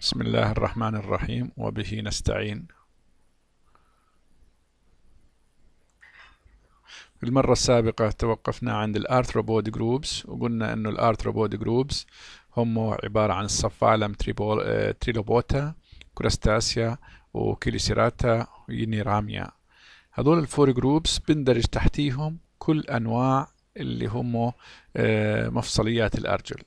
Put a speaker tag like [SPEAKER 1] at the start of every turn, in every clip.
[SPEAKER 1] بسم الله الرحمن الرحيم وبه نستعين في المرة السابقة توقفنا عند الارثروبود جروبس وقلنا انه الارثروبود جروبس هم عبارة عن الصفالم آه، تريلوبوتا كراستاسيا وكيليسيراتا وينيراميا هذول الفور جروبس بندرج تحتيهم كل انواع اللي هم آه، مفصليات الأرجل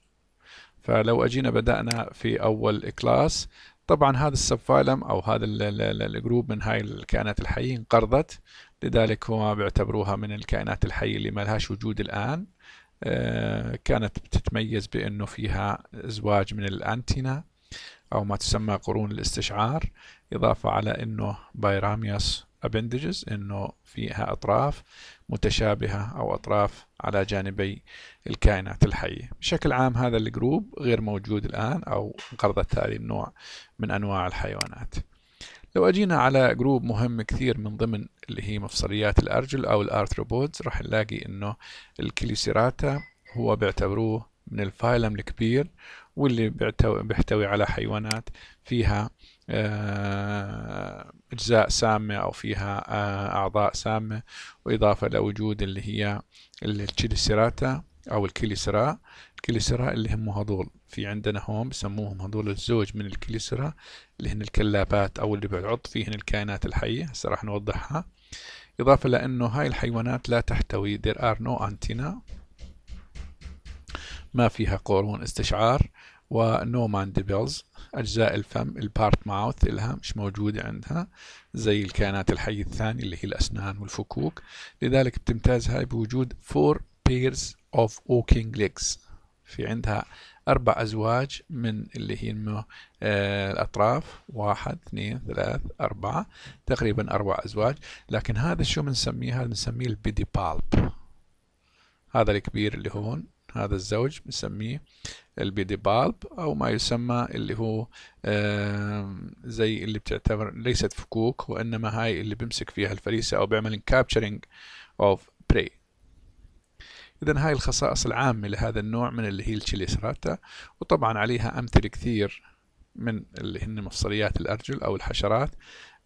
[SPEAKER 1] فلو أجينا بدأنا في أول كلاس طبعا هذا السبفايلم أو هذا الجروب من هاي الكائنات الحية انقرضت لذلك هم بيعتبروها من الكائنات الحية اللي ما لهاش وجود الآن آه، كانت بتتميز بأنه فيها ازواج من الأنتينا أو ما تسمى قرون الاستشعار إضافة على أنه بايراميوس appendages انه فيها اطراف متشابهه او اطراف على جانبي الكائنات الحيه بشكل عام هذا الجروب غير موجود الان او انقرضت هذه النوع من انواع الحيوانات لو اجينا على جروب مهم كثير من ضمن اللي هي مفصليات الارجل او الارثروبودز راح نلاقي انه الكليسيراتا هو بيعتبروه من الفايلم الكبير واللي بيحتوي على حيوانات فيها آه، أجزاء سامة أو فيها آه، أعضاء سامة وإضافة لوجود اللي هي الكيليسيراتا أو الكليسرا الكليسرا اللي هم هذول في عندنا هون بسموهم هذول الزوج من الكليسرا اللي هن الكلابات أو اللي بيعض فيهن الكائنات الحية هسه راح نوضحها إضافة لأنه هاي الحيوانات لا تحتوي there are no antenna ما فيها قولون استشعار ونو مانديبلز أجزاء الفم البارت ماوث إلها مش موجودة عندها زي الكائنات الحية الثانية اللي هي الأسنان والفكوك لذلك بتمتاز هاي بوجود four pairs of walking legs في عندها أربع أزواج من اللي هي آه، الأطراف واحد اثنين ثلاث أربعة تقريبا أربع أزواج لكن هذا شو بنسميه هذا بنسميه البيدي بالب هذا الكبير اللي هون هذا الزوج بنسميه البيدي بالب او ما يسمى اللي هو زي اللي بتعتبر ليست فكوك وانما هاي اللي بمسك فيها الفريسه او بيعمل كابتشرنج اوف براي إذا هاي الخصائص العامة لهذا النوع من اللي هي الشيليسراتا وطبعا عليها أمثلة كثير من اللي هن مفصليات الأرجل أو الحشرات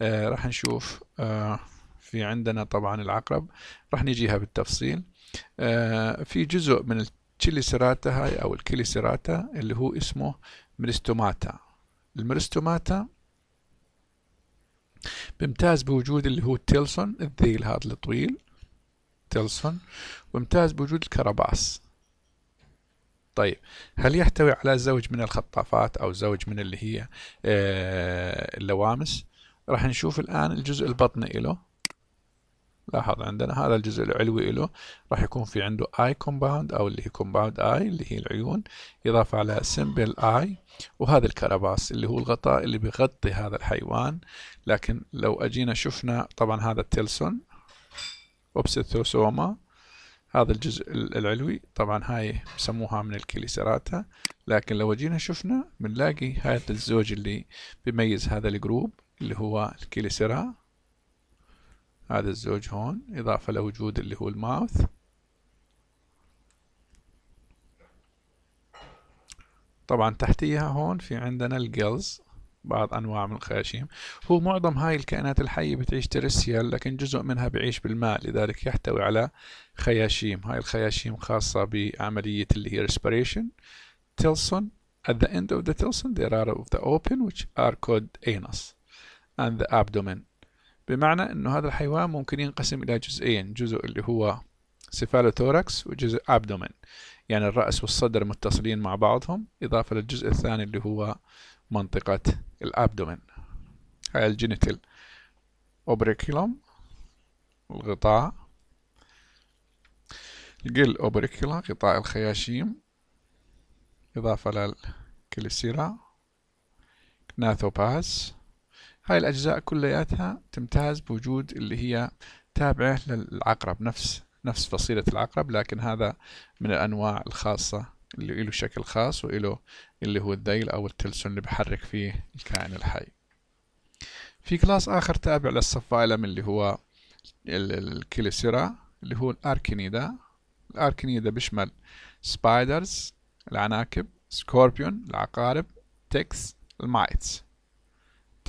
[SPEAKER 1] آه راح نشوف آه في عندنا طبعا العقرب راح نجيها بالتفصيل آه في جزء من تشيليسيراتا هاي أو الكيليسيراتا اللي هو اسمه مريستوماتا المريستوماتا بيمتاز بوجود اللي هو تيلسون الذيل هذا الطويل تيلسون وامتاز بوجود الكرباس طيب هل يحتوي على زوج من الخطافات أو زوج من اللي هي آه، اللوامس راح نشوف الآن الجزء البطني له لاحظ عندنا هذا الجزء العلوي له راح يكون في عنده اي كومباوند او اللي هي كومباوند اي اللي هي العيون اضافه على سمبل اي وهذا الكرباس اللي هو الغطاء اللي بيغطي هذا الحيوان لكن لو اجينا شفنا طبعا هذا التلسون اوبسيثوسوما هذا الجزء العلوي طبعا هاي بسموها من الكليسراتا لكن لو جينا شفنا بنلاقي هذا الزوج اللي بيميز هذا الجروب اللي هو الكليسرا هذا الزوج هون إضافة لوجود اللي هو الماوث طبعا تحتيها هون في عندنا الجلز بعض أنواع من الخياشيم هو معظم هاي الكائنات الحية بتعيش ترسيال لكن جزء منها بعيش بالماء لذلك يحتوي على خياشيم هاي الخياشيم خاصة بعملية اللي هي respiration تيلسون at the end of the tilson there are of the open which are called anus and the abdomen بمعنى انه هذا الحيوان ممكن ينقسم الى جزئين جزء اللي هو سيفالوثوركس وجزء ابدومن يعني الرأس والصدر متصلين مع بعضهم إضافة للجزء الثاني اللي هو منطقة الأبدومن هاي الجينيتال أوبريكولوم الغطاء الجل أوبريكولا غطاء الخياشيم إضافة للكليسيرا كناثوباز هاي الأجزاء كلياتها تمتاز بوجود اللي هي تابعة للعقرب نفس نفس فصيلة العقرب لكن هذا من الأنواع الخاصة اللي له شكل خاص وإله اللي هو الذيل أو التلسون اللي بحرك فيه الكائن الحي في كلاس آخر تابع للصفايلم اللي هو الكليسيرا اللي هو الأركينيدا الأركينيدا بيشمل سبايدرز العناكب سكوربيون العقارب تكس المايتس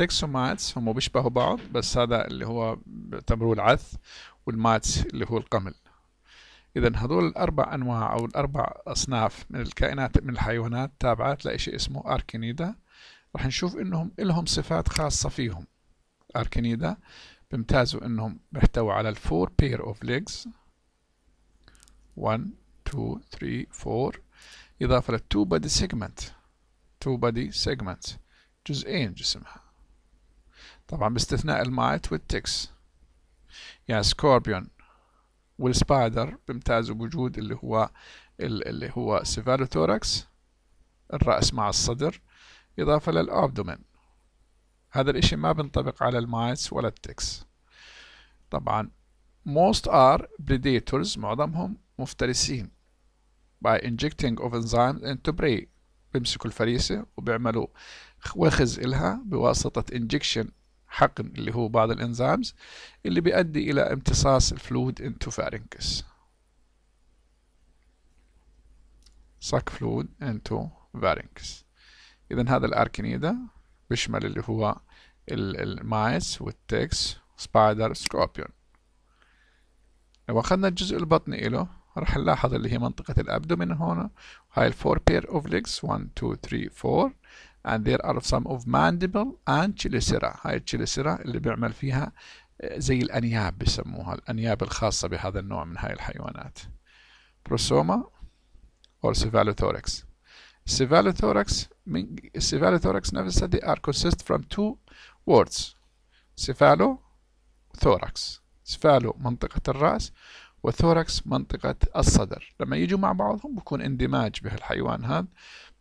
[SPEAKER 1] التكست وماتس هم بيشبهوا بعض بس هذا اللي هو بيعتبروه العث والماتس اللي هو القمل إذا هذول الأربع أنواع أو الأربع أصناف من الكائنات من الحيوانات تابعات لإشي اسمه أركنيدا رح نشوف إنهم إلهم صفات خاصة فيهم أركنيدا بيمتازوا إنهم بيحتووا على الفور بير أوف ليجز 1 2 3 4 إضافة للتو بادي سيجمنت تو بادي سيجمنت جزئين جسمها طبعا باستثناء المايت والتكس يعني سكوربيون والسبايدر بيمتازوا بوجود اللي هو اللي هو سيفالوتوركس الرأس مع الصدر إضافة للأبدومين هذا الإشي ما بنطبق على المايتس ولا التكس طبعا most are predators معظمهم مفترسين by injecting of enzymes into prey بيمسكوا الفريسة وبيعملوا وخز إلها بواسطة injection حقن اللي هو بعض الانزيمز اللي بيؤدي الى امتصاص الفلود انتو فارينكس ساك فلود انتو فارينكس اذا هذا الاركنيدا بيشمل اللي هو المايس والتكس سبايدر سكوربيون لو اخذنا الجزء البطني له راح نلاحظ اللي هي منطقة الابدومين هنا هاي الفور بير اوف ليجز 1 2 3 4 and there are some of mandible and chelicera هاي chelicera اللي بيعمل فيها آه، زي الأنياب بسموها الأنياب الخاصة بهذا النوع من هاي الحيوانات بروسوما or cephalothorax cephalothorax من cephalothorax نفسها they are consist from two words cephalo ثوركس سفاله منطقة الرأس وثوركس منطقة الصدر لما يجوا مع بعضهم بكون اندماج بهالحيوان هذا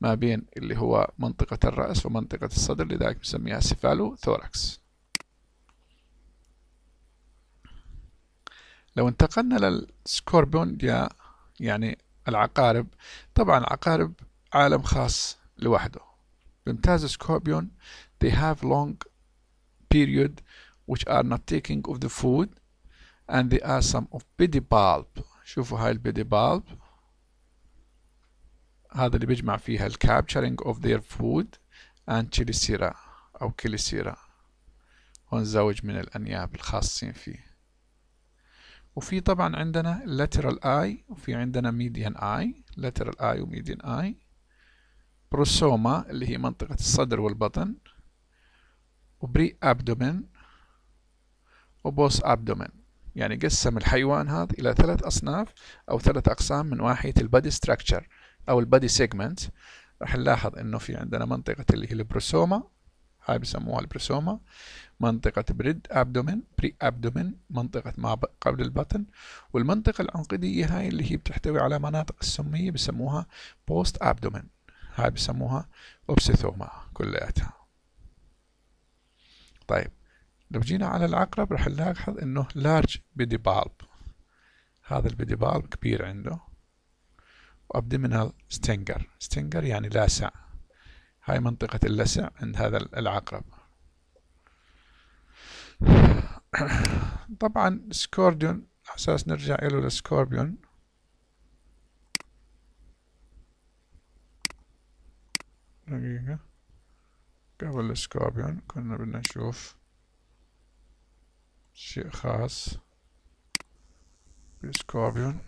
[SPEAKER 1] ما بين اللي هو منطقة الرأس ومنطقة الصدر لذلك نسميها سيفالو ثوركس لو انتقلنا للسكوربون يعني العقارب طبعا العقارب عالم خاص لوحده بيمتاز سكوربيون they have long period which are not taking of the food and they are some of بدي bulb شوفوا هاي البيدي bulb هذا اللي بيجمع فيها capturing of their food and كليسيرا أو كليسيرا هون زوج من الأنياب الخاصين فيه وفي طبعا عندنا lateral eye وفي عندنا median eye lateral eye و median eye بروسوما اللي هي منطقة الصدر والبطن وبري أبدومن وبوس أبدومن يعني قسم الحيوان هذا إلى ثلاث أصناف أو ثلاث أقسام من ناحية البادي ستراكشر او البادي سيجمنت راح نلاحظ انه في عندنا منطقة اللي هي البروسوما هاي بسموها البروسوما منطقة بريد ابدومين بري ابدومين منطقة ما قبل البطن والمنطقة العنقدية هاي اللي هي بتحتوي على مناطق السمية بسموها بوست ابدومين هاي بسموها اوبسيثوما كلياتها طيب لو جينا على العقرب راح نلاحظ انه لارج بيدي بالب هذا البيدي بالب كبير عنده abdominal ستنجر ستنجر يعني لاسع هاي منطقة اللسع عند هذا العقرب طبعا سكوربيون اساس نرجع إلو للسكوربيون دقيقة قبل السكوربيون كنا بدنا نشوف شيء خاص بالسكوربيون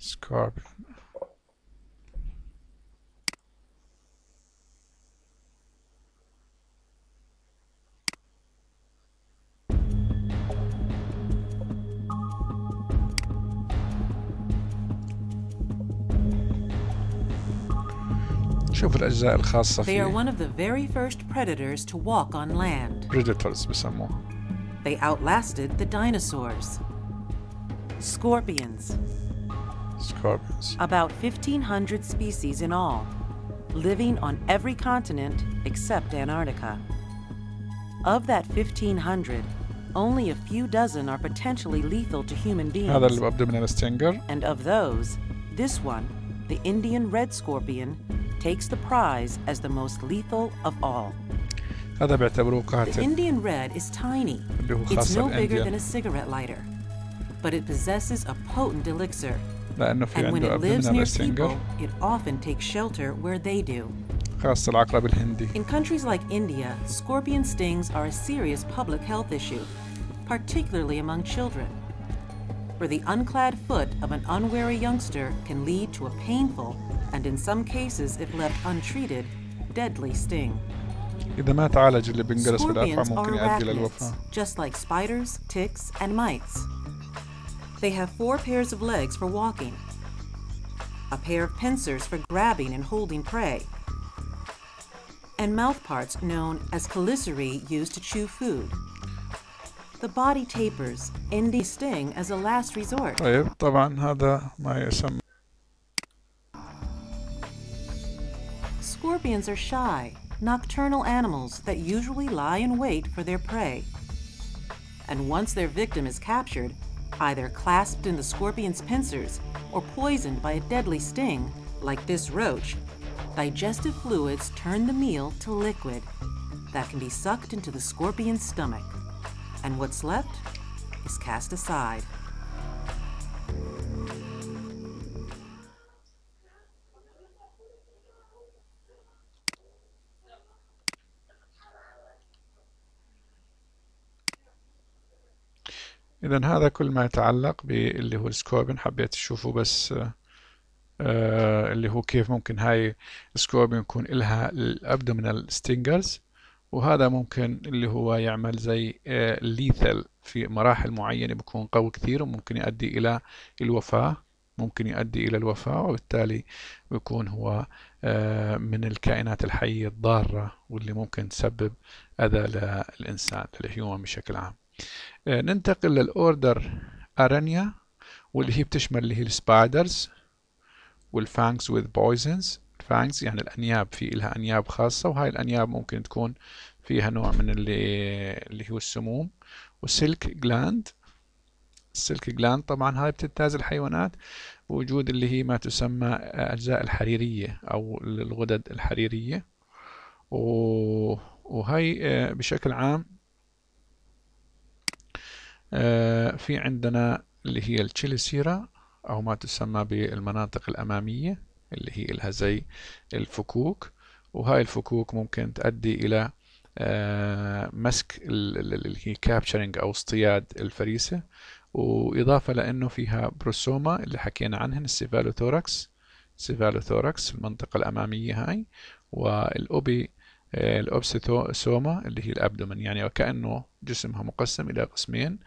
[SPEAKER 1] Scorpion. They are one
[SPEAKER 2] of the very first predators to walk on land.
[SPEAKER 1] Predators بسموها.
[SPEAKER 2] They outlasted the dinosaurs. Scorpions. Scorpions. About 1,500 species in all, living on every continent except Antarctica. Of that 1,500, only a few dozen are potentially lethal to human beings. And of those, this one, the Indian red scorpion, takes the prize as the most lethal of all.
[SPEAKER 1] The
[SPEAKER 2] Indian red is tiny. It's no bigger than a cigarette lighter. But it possesses a potent elixir لأنه في عنده أب من people, it often takes shelter where they do.
[SPEAKER 1] خاصة العقرب الهندي.
[SPEAKER 2] In countries like India, scorpion stings are a serious public health issue, particularly among children, where the unclad foot of an unwary youngster can lead to a painful and in some cases, if left untreated, deadly sting.
[SPEAKER 1] إذا ما تعالج اللي بينجلس بالأفعى ممكن يؤدي للوفاة.
[SPEAKER 2] Just like spiders, ticks, and mites. They have four pairs of legs for walking, a pair of pincers for grabbing and holding prey, and mouthparts known as chelicerae used to chew food. The body tapers, ending sting as a last resort. Scorpions are shy, nocturnal animals that usually lie in wait for their prey. And once their victim is captured, either clasped in the scorpion's pincers or poisoned by a deadly sting, like this roach, digestive fluids turn the meal to liquid that can be sucked into the scorpion's stomach. And what's left is cast aside.
[SPEAKER 1] إذا هذا كل ما يتعلق باللي هو السكوربين حبيت تشوفوا بس آه، اللي هو كيف ممكن هاي السكوربين يكون إلها الأبدومينال الستينجرز وهذا ممكن اللي هو يعمل زي ليثل آه، في مراحل معينة بيكون قوي كثير وممكن يؤدي إلى الوفاة ممكن يؤدي إلى الوفاة وبالتالي بيكون هو آه، من الكائنات الحية الضارة واللي ممكن تسبب أذى للإنسان للهيومن بشكل عام آه، ننتقل للأوردر أرانيا واللي هي بتشمل اللي هي السبايدرز والفانكس وذ بويزنز فانكس يعني الأنياب في لها أنياب خاصة وهاي الأنياب ممكن تكون فيها نوع من اللي اللي هو السموم والسلك جلاند السلك جلاند طبعا هاي بتنتاز الحيوانات وجود اللي هي ما تسمى أجزاء الحريرية أو الغدد الحريرية وهي آه، بشكل عام آه، في عندنا اللي هي التشيليسيرا أو ما تسمى بالمناطق الأمامية اللي هي لها زي الفكوك وهاي الفكوك ممكن تؤدي إلى آه، مسك اللي هي كابتشرنج أو اصطياد الفريسة وإضافة لأنه فيها بروسوما اللي حكينا عنهن السيفالوثوركس سيفالوثوركس المنطقة الأمامية هاي والأوبي الأوبسيتوسوما اللي هي الأبدومن يعني وكأنه جسمها مقسم إلى قسمين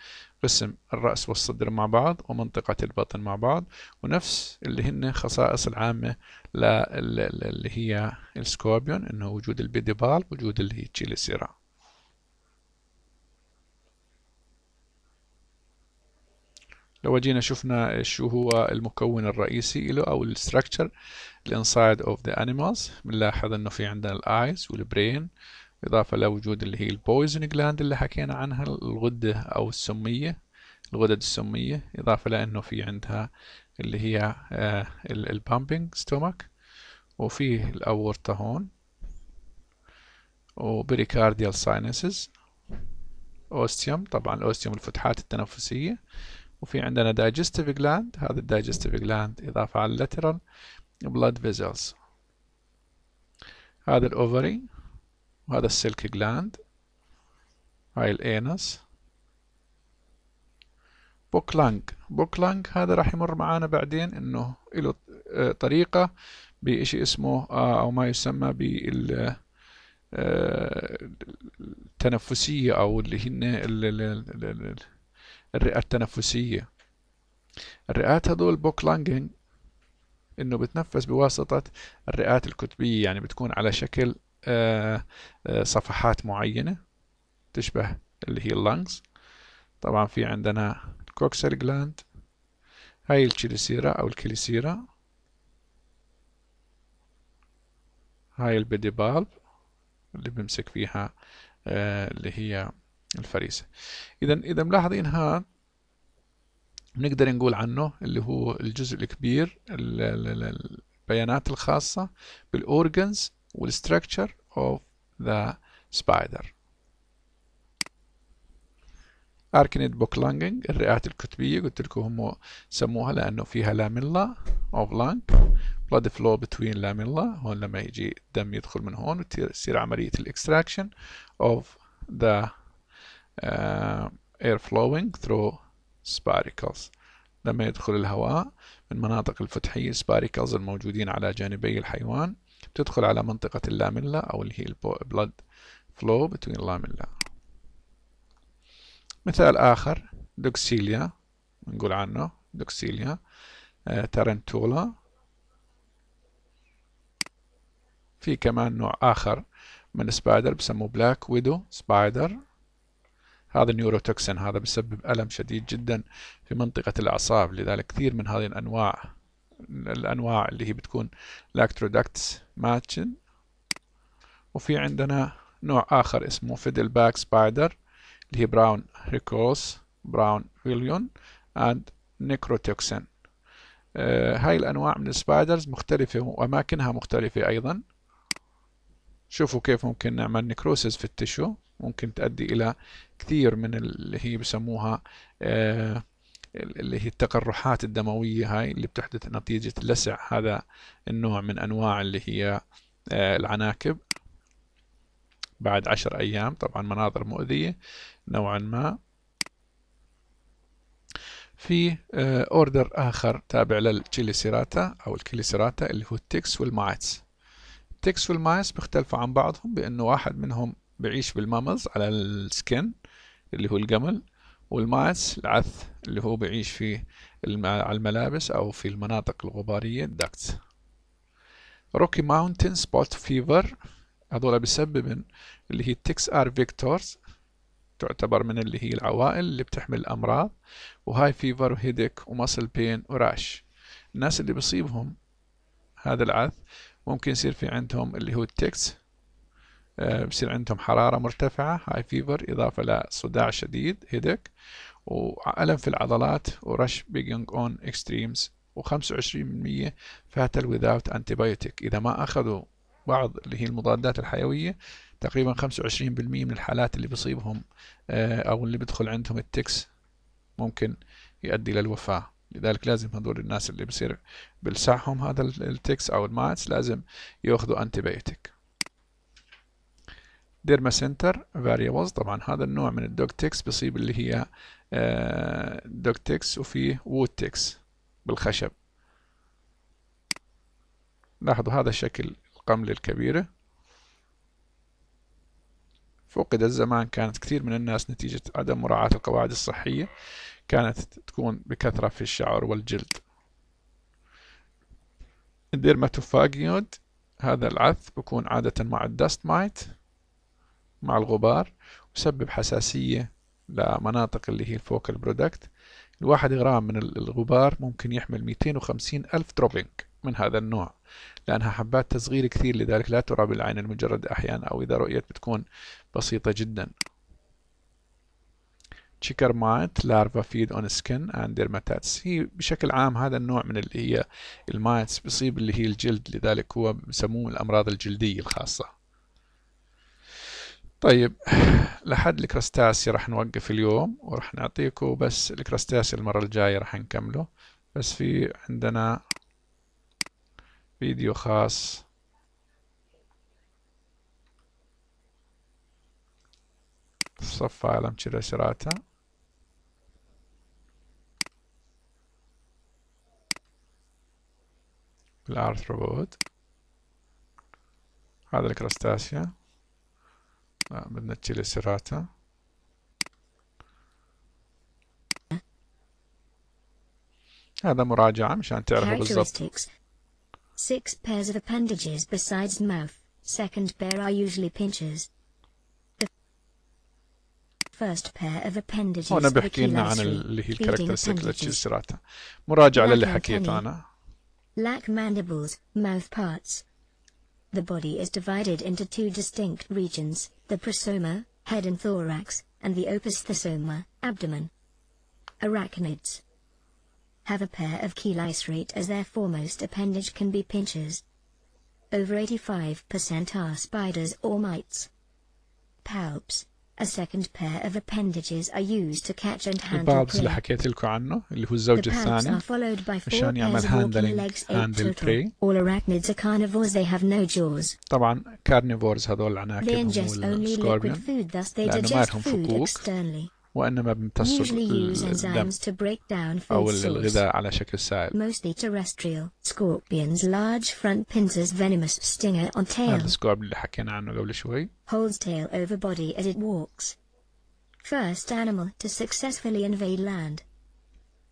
[SPEAKER 1] قسم الرأس والصدر مع بعض ومنطقة البطن مع بعض ونفس اللي هن خصائص العامة اللي هي السكوربيون إنه وجود البيدي بالب وجود اللي هي تشيليسيرا لو جينا شفنا شو هو المكون الرئيسي له او الستركتشر الانسايد اوف ذا انيمالز بنلاحظ انه في عندنا الايز والبرين اضافه لوجود اللي هي البويزن جلاند اللي حكينا عنها الغده او السميه الغدد السميه اضافه لانه في عندها اللي هي آه، البامبنج ستومك وفي الاورطه هون وبريكارديال ساينسز اوستيوم طبعا الاوستيوم الفتحات التنفسيه وفي عندنا digestive gland هذا digestive gland إضافة على lateral blood vessels هذا الأوفري وهذا السلك جلاند هاي الأنس بوكلانج بوكلانج هذا راح يمر معانا بعدين انه له آه، طريقة بشيء اسمه آه، او ما يسمى بال التنفسية آه، او اللي هن الرئه التنفسية الرئات هدول بوك لانجينج انه بتنفس بواسطة الرئات الكتبية يعني بتكون على شكل آه، آه، صفحات معينة تشبه اللي هي اللانجز طبعا في عندنا الكوكسال جلاند هاي الكليسيرا او الكليسيرا هاي البيدي بالب اللي بمسك فيها آه، اللي هي الفريسة إذا إذا ملاحظين ها نقدر نقول عنه اللي هو الجزء الكبير البيانات الخاصة بالأورجنز والستركتشر of the spider Arcanid book lunging الرئات الكتبية قلت لكم هم سموها لأنه فيها لاميلا أوف lung بلاد فلو between لاميلا هون لما يجي الدم يدخل من هون وتصير عملية الإكستراكشن أوف ذا uh, air flowing through spiracles لما يدخل الهواء من مناطق الفتحية السباريكلز الموجودين على جانبي الحيوان بتدخل على منطقة اللاملة أو اللي هي blood فلو بتوين اللاميلا مثال آخر دوكسيليا نقول عنه دوكسيليا آه، تارنتولا في كمان نوع آخر من سبايدر بسموه بلاك ويدو سبايدر هذا النيوروتوكسين هذا بسبب ألم شديد جدا في منطقة الأعصاب لذلك كثير من هذه الأنواع الأنواع اللي هي بتكون لاكترودكتس ماتشن وفي عندنا نوع آخر اسمه فيدل باك سبايدر اللي هي براون ريكوس براون فيليون اند نيكروتوكسين هاي الأنواع من السبايدرز مختلفة وأماكنها مختلفة أيضا شوفوا كيف ممكن نعمل نكروسز في التشو ممكن تؤدي إلى كثير من اللي هي بسموها آه، اللي هي التقرحات الدموية هاي اللي بتحدث نتيجة لسع هذا النوع من أنواع اللي هي آه، العناكب بعد عشر أيام طبعا مناظر مؤذية نوعا ما في آه، اوردر اخر تابع للكيليسيراتا او الكيليسيراتا اللي هو التكس والمايتس التكس والمايتس بيختلفوا عن بعضهم بانه واحد منهم بيعيش بالمامز على السكن اللي هو الجمل والماس العث اللي هو بيعيش في على الملابس أو في المناطق الغبارية الدكتس روكي ماونتن سبوت فيفر هذول بسبب اللي هي التكس ار فيكتورز تعتبر من اللي هي العوائل اللي بتحمل الأمراض وهاي فيفر وهيدك ومصل بين وراش الناس اللي بصيبهم هذا العث ممكن يصير في عندهم اللي هو التكس آه، بصير عندهم حرارة مرتفعة هاي فيفر إضافة لصداع شديد هيدك وألم في العضلات ورش بيجنج اون اكستريمز و25% فاتل without antibiotic إذا ما أخذوا بعض اللي هي المضادات الحيوية تقريبا 25% من الحالات اللي بيصيبهم آه، أو اللي بيدخل عندهم التكس ممكن يؤدي للوفاة لذلك لازم هذول الناس اللي بصير بلسعهم هذا التكس أو الماتس لازم يأخذوا antibiotic ديرما سنتر فاريبلز طبعا هذا النوع من الدوك تكس بيصيب اللي هي آه، دوك تكس وفيه وود تكس بالخشب لاحظوا هذا الشكل القملة الكبيرة فقدت زمان كانت كثير من الناس نتيجة عدم مراعاة القواعد الصحية كانت تكون بكثرة في الشعر والجلد الديرماتوفاجيود هذا العث بكون عادة مع الدست مايت مع الغبار وسبب حساسية لمناطق اللي هي الفوكال برودكت الواحد غرام من الغبار ممكن يحمل 250 ألف دروبينج من هذا النوع لأنها حبات تصغير كثير لذلك لا ترى بالعين المجردة أحيانا أو إذا رؤيت بتكون بسيطة جدا مايت لارفا فيد اون سكن اند ديرماتاتس هي بشكل عام هذا النوع من اللي هي المايتس بيصيب اللي هي الجلد لذلك هو بسموه الامراض الجلديه الخاصه طيب لحد الكرستاسي راح نوقف اليوم وراح نعطيكم بس الكرستاسي المرة الجاية راح نكمله بس في عندنا فيديو خاص صف عالم تشيلاسيراتا بالارثروبود هذا الكرستاسيا بدنا تشيل سراتا هذا مراجعة مشان تعرفوا بالضبط.
[SPEAKER 3] Six pairs of appendages besides mouth. Second pair are usually pinchers. The first pair of appendages هنا بيحكي لنا عن اللي هي الكاركترستيك للشيلسيراتا. مراجعة للي حكيت أنا. Lack mandibles, mouth parts, The body is divided into two distinct regions, the prosoma, head and thorax, and the opisthosoma abdomen. Arachnids have a pair of chelicerae as their foremost appendage can be pinchers. Over 85% are spiders or mites. Palps a second pair of appendages are used to catch and handle prey. اللي حكيت لكم عنه اللي هو الزوج الثاني عشان يعمل handling prey. All arachnids are carnivores they have no jaws.
[SPEAKER 1] طبعا carnivores هذول العناكب هم السكوربيون لأنه ما لهم فكوك. وإنما بنمتصوا الدم أو الغذاء على شكل سائل.
[SPEAKER 3] Mostly terrestrial. Scorpions large front pincers venomous stinger on tail. هذا
[SPEAKER 1] السكورب اللي حكينا عنه قبل شوي.
[SPEAKER 3] Holds tail over body as it walks. First animal to successfully invade land.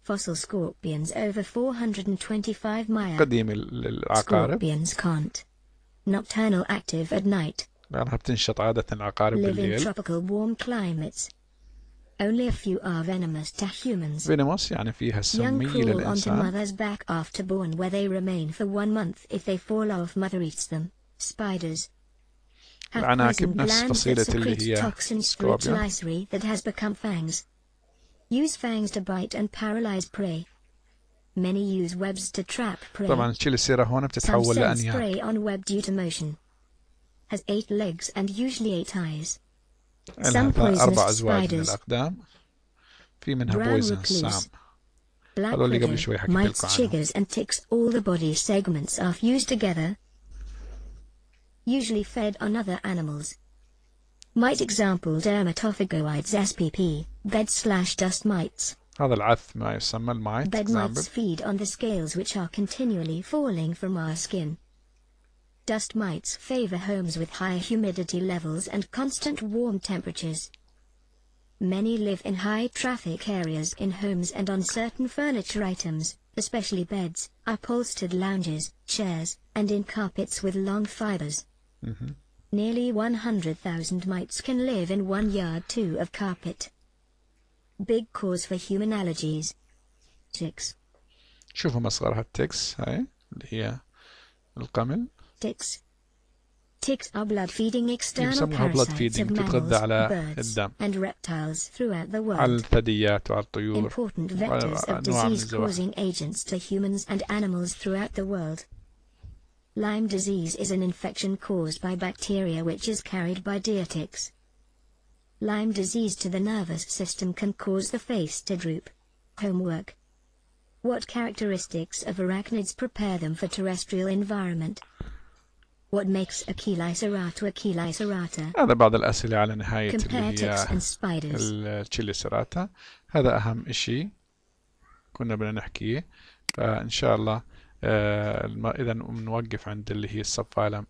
[SPEAKER 3] Fossil scorpions over 425 miles.
[SPEAKER 1] قديم العقارب.
[SPEAKER 3] Scorpions can't. Nocturnal active at night.
[SPEAKER 1] لأنها بتنشط عادة العقارب بالليل. Live tropical
[SPEAKER 3] warm climates. Only a few are venomous to humans. Venomous
[SPEAKER 1] yani فيها Young crawl onto mother's
[SPEAKER 3] back after born where they remain for one month if they fall off mother eats them. Spiders. العناكب نفس فصيلة اللي هي scorpion. that has become fangs. Use fangs to bite and paralyze prey. Many use webs to trap prey. طبعا
[SPEAKER 1] تشيل هون بتتحول لأنياب. Some
[SPEAKER 3] prey on web due to motion. Has eight legs and usually eight eyes. عندها أربع أزواج من
[SPEAKER 1] الأقدام في منها بويزن سام
[SPEAKER 3] هذول اللي قبل شوي حكيت and ticks all the body segments are fused together usually fed on other animals Mite example dermatophagoides spp bed slash dust mites
[SPEAKER 1] هذا العث ما يسمى المايت bed mites
[SPEAKER 3] feed on the scales which are continually falling from our skin Dust mites favor homes with high humidity levels and constant warm temperatures. Many live in high traffic areas in homes and on certain furniture items, especially beds, upholstered lounges, chairs, and in carpets with long fibers. Mm-hmm. Nearly 100,000 mites can live in one yard two of carpet. Big cause for human allergies. 6
[SPEAKER 1] شوفوا هاد التكس هاي اللي هي القمل
[SPEAKER 3] Ticks. Ticks are blood-feeding external parasites of mammals, birds, and reptiles throughout the world.
[SPEAKER 1] Important vectors of disease-causing
[SPEAKER 3] agents to humans and animals throughout the world. Lyme disease is an infection caused by bacteria which is carried by deer ticks. Lyme disease to the nervous system can cause the face to droop. Homework. What characteristics of arachnids prepare them for terrestrial environment? What makes Aquila serrata Aquila serrata؟ هذا
[SPEAKER 1] بعض الأسئلة على نهاية اللي هي التشيلي سيراتا هذا أهم إشي كنا بدنا نحكيه فإن شاء الله آه إذا بنوقف عند اللي هي السبفايلم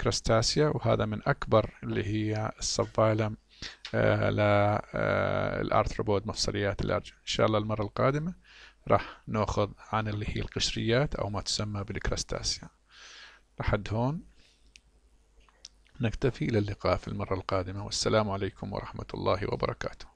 [SPEAKER 1] كريستاسيا وهذا من أكبر اللي هي السبفايلم آه للأرثروبود آه مفصليات الأرجل إن شاء الله المرة القادمة راح ناخذ عن اللي هي القشريات أو ما تسمى بالكراستاسيا لحد هون نكتفي إلى اللقاء في المرة القادمة والسلام عليكم ورحمة الله وبركاته